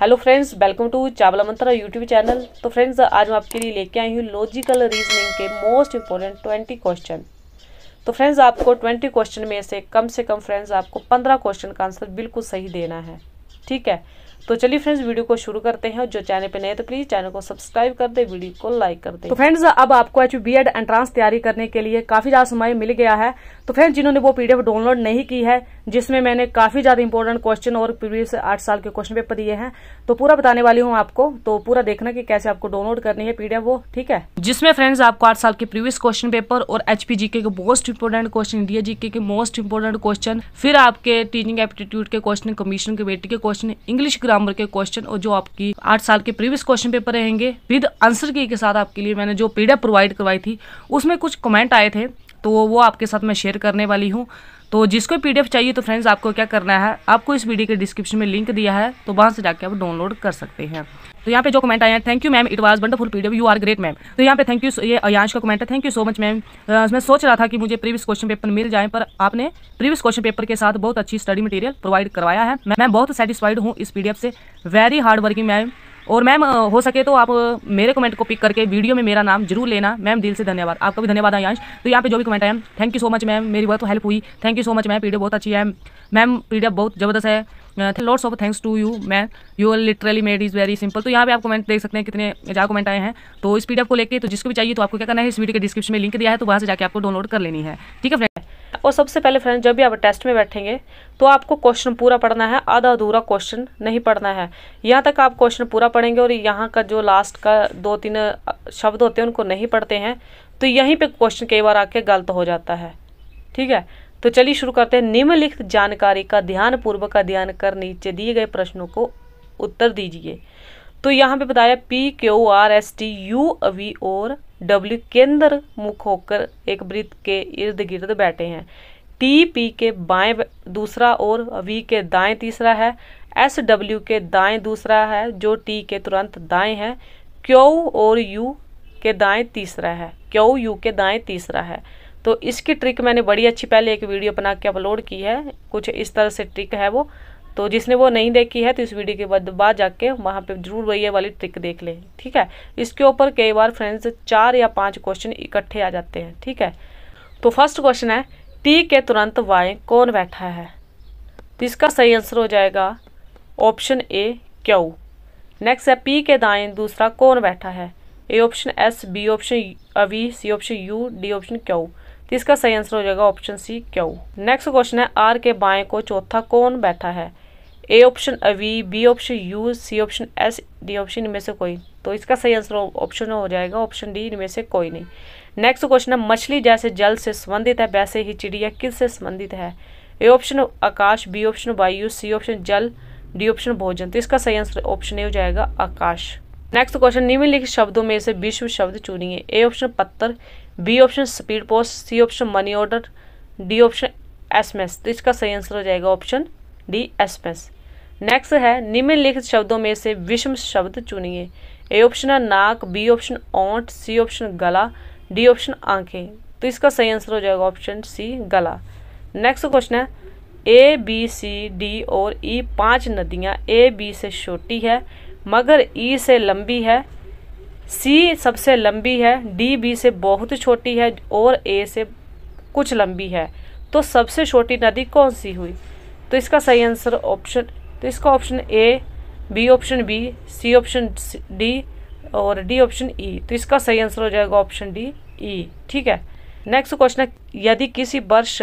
hello friends welcome to Chawla Mantra YouTube channel तो friends आज मैं आपके लिए लेके आई हूँ लॉजिकल रीजनिंग के मोस्ट इंपॉर्टेंट ट्वेंटी क्वेश्चन तो फ्रेंड्स आपको ट्वेंटी क्वेश्चन में से कम से कम फ्रेंड्स आपको पंद्रह क्वेश्चन का आंसर बिल्कुल सही देना है ठीक है तो चलिए फ्रेंड्स वीडियो को शुरू करते हैं और जो चैनल पे नए तो प्लीज चैनल को सब्सक्राइब कर दे वीडियो को लाइक कर दे तो फ्रेंड्स अब आपको एच बी एड एंट्रांस तैयारी करने के लिए काफी ज्यादा समय मिल गया है तो फ्रेंड्स जिन्होंने वो पीडीएफ डाउनलोड नहीं की है जिसमें मैंने काफी ज्यादा इंपॉर्टेंट क्वेश्चन और प्रीवियस आठ साल के क्वेश्चन पेपर दिए हैं तो पूरा बताने वाली हूँ आपको तो पूरा देखना कि कैसे आपको डाउनलोड करनी है पीडीएफ वो ठीक है जिसमें फ्रेंड्स आपको आठ साल के प्रीवियस क्वेश्चन पेपर और एचपी जीके के most important question India GK के मोस्ट इंपोर्टेंट क्वेश्चन फिर आपके टीचिंग एप्टीट्यूड के क्वेश्चन कमीशन के बेटी के क्वेश्चन इंग्लिश ग्रामर के क्वेश्चन और जो आपकी आठ साल के प्रीवियस क्वेश्चन पेपर रहेंगे विद आंसर की के साथ आपके लिए मैंने जो पीडीएफ प्रोवाइड करवाई थी उसमें कुछ कमेंट आए थे तो वो आपके साथ मैं शेयर करने वाली हूँ तो जिसको पीडीएफ चाहिए तो फ्रेंड्स आपको क्या करना है आपको इस वीडियो के डिस्क्रिप्शन में लिंक दिया है तो वहाँ से जाकर आप डाउनलोड कर सकते हैं तो यहाँ पे जो कमेंट आया है thank you ma'am it was wonderful PDF you are great ma'am तो यहाँ पे थैंक यू ये अयांश का कमेंट है thank you so much ma'am मैं सोच रहा था कि मुझे प्रीवियस क्वेश्चन पेपर मिल जाए पर आपने प्रीवियस क्वेश्चन पेपर के साथ बहुत अच्छी स्टडी मटेरियल प्रोवाइड करवाया है मैं बहुत सेटिस्फाइड हूँ इस पीडीएफ से वेरी हार्ड वर्किंग मैम और मैम हो सके तो आप मेरे कमेंट को पिक करके वीडियो में मेरा नाम जरूर लेना मैम दिल से धन्यवाद आपका भी धन्यवाद आयांश तो यहाँ पे जो भी कमेंट आया thank you so much ma'am मेरी बहुत हेल्प हुई thank you so much ma'am P बहुत अच्छी है मैम पी बहुत ज़बरदस्त है lots of thanks to you ma'am you are literally made is very simple तो यहाँ पे आप कमेंट देख सकते हैं कितने ज़्यादा कमेंट आए हैं तो इस पीडीएफ को लेकर तो जिसको भी चाहिए तो आपको क्या करना है इस वीडियो के डिस्क्रिप्शन में लिंक दिया है तो वहाँ से जाकर आपको डाउनलोड कर लेनी है ठीक है और सबसे पहले फ्रेंड जब भी आप टेस्ट में बैठेंगे तो आपको क्वेश्चन पूरा पढ़ना है आधा अधूरा क्वेश्चन नहीं पढ़ना है यहाँ तक आप क्वेश्चन पूरा पढ़ेंगे और यहाँ का जो लास्ट का दो तीन शब्द होते हैं उनको नहीं पढ़ते हैं तो यहीं पर क्वेश्चन कई बार आके गलत हो जाता है ठीक है तो चलिए शुरू करते हैं निम्नलिखित जानकारी का ध्यानपूर्वक अध्ययन कर नीचे दिए गए प्रश्नों को उत्तर दीजिए तो यहाँ पे बताया P Q R S T U V और डब्ल्यू केंद्र मुख होकर एक वृत्त के इर्द गिर्द बैठे हैं टी पी के बाएं दूसरा और वी के दाएं तीसरा है एस डब्ल्यू के दाएं दूसरा है जो टी के तुरंत दाएं है क्यू और यू के दाएं तीसरा है क्यू यू के दाएं तीसरा है तो इसकी ट्रिक मैंने बड़ी अच्छी पहले एक वीडियो बना के अपलोड की है कुछ इस तरह से ट्रिक है वो तो जिसने वो नहीं देखी है तो इस वीडियो के बाद बाद जाके वहाँ पे जरूर वही वाली ट्रिक देख ले ठीक है इसके ऊपर कई बार फ्रेंड्स चार या पाँच क्वेश्चन इकट्ठे आ जाते हैं ठीक है तो फर्स्ट क्वेश्चन है टी के तुरंत वाय कौन बैठा है तो इसका सही आंसर हो जाएगा ऑप्शन ए क्यू नेक्स्ट है पी के दाएँ दूसरा कौन बैठा है A option S B option V C option U D option Q तो इसका सही आंसर हो जाएगा option C Q next question है आर के बाएं को चौथा कौन बैठा है A option V B option U C option S D option इनमें से कोई तो इसका सही आंसर ऑप्शन हो जाएगा ऑप्शन डी इनमें से कोई नहीं नेक्स्ट क्वेश्चन है मछली जैसे जल से संबंधित है वैसे ही चिड़िया किस से संबंधित है ए ऑप्शन आकाश बी ऑप्शन वायु सी ऑप्शन जल डी ऑप्शन भोजन तो इसका सही आंसर ऑप्शन ए हो जाएगा आकाश नेक्स्ट क्वेश्चन निम्नलिखित शब्दों में से विश्व शब्द चुनिए ए ऑप्शन पत्थर B option speed post C option money order D option SMS तो इसका सही आंसर हो जाएगा ऑप्शन डी एसएमएस नेक्स्ट है निम्नलिखित शब्दों में से विषम शब्द चुनिए ए ऑप्शन है नाक बी ऑप्शन ओंठ सी ऑप्शन गला डी ऑप्शन आंखें तो इसका सही आंसर हो जाएगा ऑप्शन सी गला नेक्स्ट क्वेश्चन है ए बी सी डी और ई e, पांच नदियाँ ए बी से छोटी है मगर ई e से लंबी है सी सबसे लंबी है डी बी से बहुत छोटी है और ए से कुछ लंबी है तो सबसे छोटी नदी कौन सी हुई तो इसका सही आंसर ऑप्शन तो इसका option A B option B C option D और डी ऑप्शन ई तो इसका सही आंसर हो जाएगा ऑप्शन डी ई ठीक है नेक्स्ट क्वेश्चन है यदि किसी वर्ष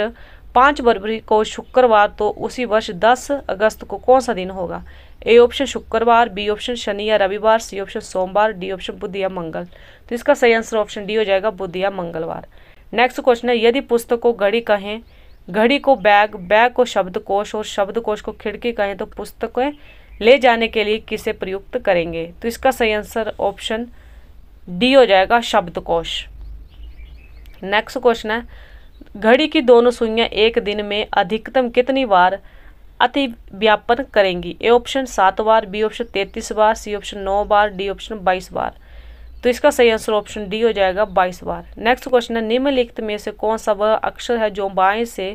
पाँच फरवरी को शुक्रवार तो उसी वर्ष दस अगस्त को कौन सा दिन होगा ए ऑप्शन शुक्रवार बी ऑप्शन शनि या रविवार सी ऑप्शन सोमवार डी ऑप्शन बुध या मंगल तो इसका सही आंसर ऑप्शन डी हो जाएगा बुध या मंगलवार नेक्स्ट क्वेश्चन है यदि पुस्तक को घड़ी कहें घड़ी को बैग बैग को शब्दकोश और शब्दकोश को खिड़की कहें तो पुस्तकें ले जाने के लिए किसे प्रयुक्त करेंगे तो इसका सही आंसर ऑप्शन डी हो जाएगा शब्दकोश नेक्स्ट क्वेश्चन है घड़ी की दोनों सुइयां एक दिन में अधिकतम कितनी बार अति व्यापन करेंगी ए ऑप्शन सात बार बी ऑप्शन तैतीस बार सी ऑप्शन नौ बार डी ऑप्शन बाईस बार तो इसका सही आंसर ऑप्शन डी हो जाएगा बाईस बार नेक्स्ट क्वेश्चन है निम्नलिखित में से कौन सा वह अक्षर है जो बाएं से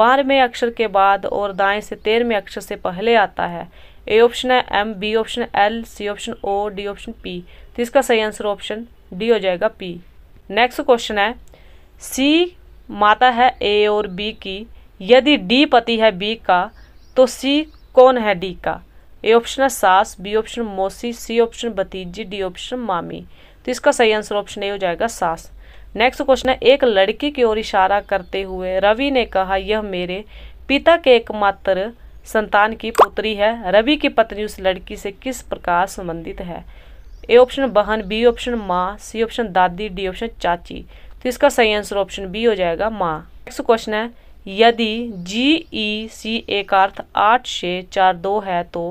बारहवें अक्षर के बाद और दाएं से तेरहवें अक्षर से पहले आता है ए ऑप्शन है M B option L C option O D option P तो इसका सही आंसर ऑप्शन डी हो जाएगा पी नेक्स्ट क्वेश्चन है सी माता है ए और बी की यदि डी पति है बी का तो सी कौन है डी का ए ऑप्शन है सास बी ऑप्शन मौसी सी ऑप्शन भतीजी डी ऑप्शन मामी तो इसका सही आंसर ऑप्शन ए हो जाएगा सास नेक्स्ट क्वेश्चन है एक लड़की की ओर इशारा करते हुए रवि ने कहा यह मेरे पिता के एकमात्र संतान की पुत्री है रवि की पत्नी उस लड़की से किस प्रकार संबंधित है ए ऑप्शन बहन बी ऑप्शन माँ सी ऑप्शन दादी डी ऑप्शन चाची तो इसका सही आंसर ऑप्शन बी हो जाएगा माँ नेक्स्ट क्वेश्चन है यदि जी ई सी ए का अर्थ आठ छः चार दो है तो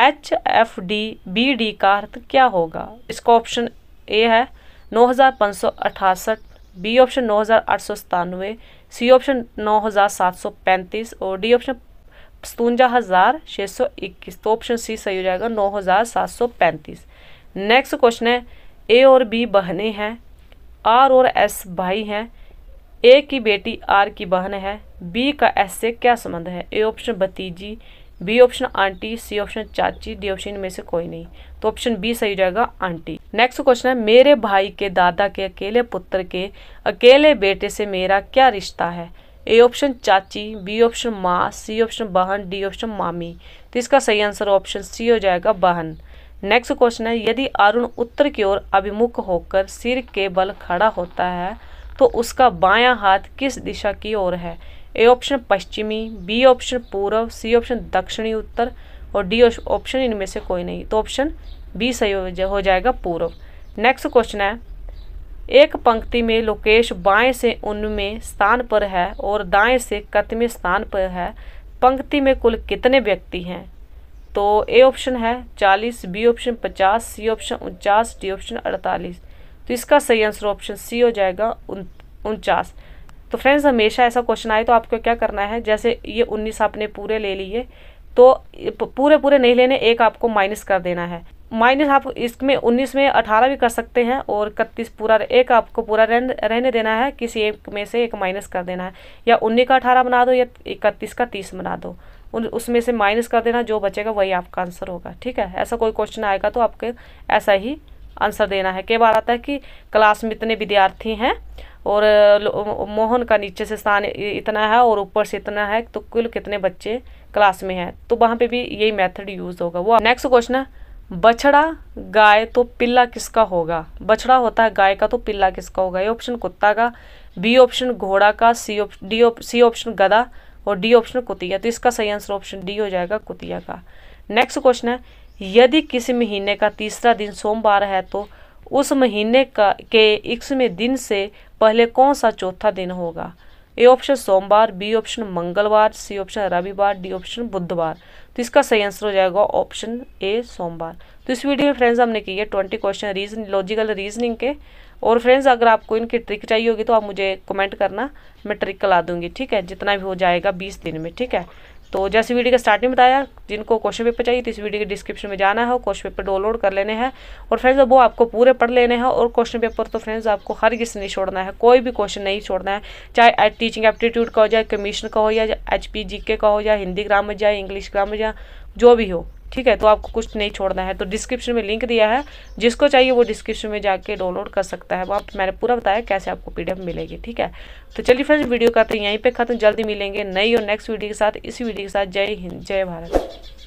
H F D B D का अर्थ क्या होगा इसका ऑप्शन ए है नौ हज़ार पाँच सौ अठासठ बी ऑप्शन नौ हज़ार आठ सौ सतानवे सी ऑप्शन नौ हज़ार सात सौ पैंतीस और डी ऑप्शन सतवंजा हज़ार छः सौ इक्कीस तो ऑप्शन सी सही हो जाएगा नौ हज़ार सात सौ पैंतीस नेक्स्ट क्वेश्चन है ए और बी बहने हैं आर और एस भाई हैं ए की बेटी आर की बहन है बी का एस से क्या संबंध है ए ऑप्शन भतीजी B option aunty C option चाची डी ऑप्शन में से कोई नहीं तो ऑप्शन बी सही जाएगा आंटी नेक्स्ट क्वेश्चन है मेरे भाई के दादा के अकेले पुत्र के अकेले बेटे से मेरा क्या रिश्ता है ए ऑप्शन चाची बी ऑप्शन माँ सी ऑप्शन बहन डी ऑप्शन मामी तो इसका सही आंसर ऑप्शन सी हो जाएगा बहन नेक्स्ट क्वेश्चन है यदि अरुण उत्तर की ओर अभिमुख होकर सिर के बल खड़ा होता है तो उसका बायां हाथ किस दिशा की ओर है ए ऑप्शन पश्चिमी बी ऑप्शन पूर्व सी ऑप्शन दक्षिणी उत्तर और डी ऑप्शन इनमें से कोई नहीं तो ऑप्शन बी सही हो जाएगा पूर्व नेक्स्ट क्वेश्चन है एक पंक्ति में लोकेश बाएं से उनमें स्थान पर है और दाएं से कतवें स्थान पर है पंक्ति में कुल कितने व्यक्ति हैं तो ए ऑप्शन है चालीस बी ऑप्शन पचास सी ऑप्शन उनचास डी ऑप्शन अड़तालीस तो इसका सही आंसर ऑप्शन सी हो जाएगा उनचास तो फ्रेंड्स हमेशा ऐसा क्वेश्चन आए तो आपको क्या करना है जैसे ये उन्नीस आपने पूरे ले लिए तो पूरे पूरे नहीं लेने एक आपको माइनस कर देना है माइनस आप इसमें उन्नीस में अठारह भी कर सकते हैं और इकतीस पूरा एक आपको पूरा रहन, रहने देना है किसी एक में से एक माइनस कर देना है या उन्नीस का अठारह बना दो या इकतीस का तीस बना दो उन उसमें से माइनस कर देना जो बचेगा वही आपका आंसर होगा ठीक है ऐसा कोई क्वेश्चन आएगा तो आपके ऐसा ही आंसर देना है कई बार आता है कि क्लास में इतने विद्यार्थी हैं और मोहन का नीचे से स्थान इतना है और ऊपर से इतना है तो कुल कितने बच्चे क्लास में हैं तो वहाँ पे भी यही मेथड यूज़ होगा वो नेक्स्ट क्वेश्चन है बछड़ा गाय तो पिल्ला किसका होगा बछड़ा होता है गाय का तो पिल्ला किसका होगा ये ऑप्शन कुत्ता का बी ऑप्शन घोड़ा का C option D C option गधा और डी ऑप्शन कुतिया तो इसका सही आंसर ऑप्शन डी हो जाएगा कुतिया का नेक्स्ट क्वेश्चन है यदि किसी महीने का तीसरा दिन सोमवार है तो उस महीने का के इक्सवें दिन से पहले कौन सा चौथा दिन होगा ए ऑप्शन सोमवार बी ऑप्शन मंगलवार सी ऑप्शन रविवार डी ऑप्शन बुधवार तो इसका सही आंसर हो जाएगा ऑप्शन ए सोमवार तो इस वीडियो में फ्रेंड्स हमने की है twenty question reason logical reasoning के और फ्रेंड्स अगर आपको इनकी ट्रिक चाहिए होगी तो आप मुझे कमेंट करना मैं ट्रिक ला दूंगी ठीक है जितना भी हो जाएगा बीस दिन में ठीक है तो जैसे वीडियो के स्टार्टिंग में बताया जिनको क्वेश्चन पेपर चाहिए तो इस वीडियो के डिस्क्रिप्शन में जाना है और क्वेश्चन पेपर डाउनलोड कर लेने हैं और फ्रेंड्स वो आपको पूरे पढ़ लेने हैं और क्वेश्चन पेपर तो फ्रेंड्स आपको हर किसी नहीं छोड़ना है कोई भी क्वेश्चन नहीं छोड़ना है चाहे टीचिंग एप्टीट्यूड का हो जाए कमीशन का हो या एच पी जी के का हो या हिंदी में या इंग्लिश में या जो भी हो ठीक है तो आपको कुछ नहीं छोड़ना है तो डिस्क्रिप्शन में लिंक दिया है जिसको चाहिए वो डिस्क्रिप्शन में जाके डाउनलोड कर सकता है वो आप मैंने पूरा बताया कैसे आपको पीडीएफ मिलेगी ठीक है तो चलिए फ्रेंड्स वीडियो करते हैं यहीं पे खत्म जल्दी मिलेंगे नई और नेक्स्ट वीडियो के साथ इसी वीडियो के साथ जय हिंद जय भारत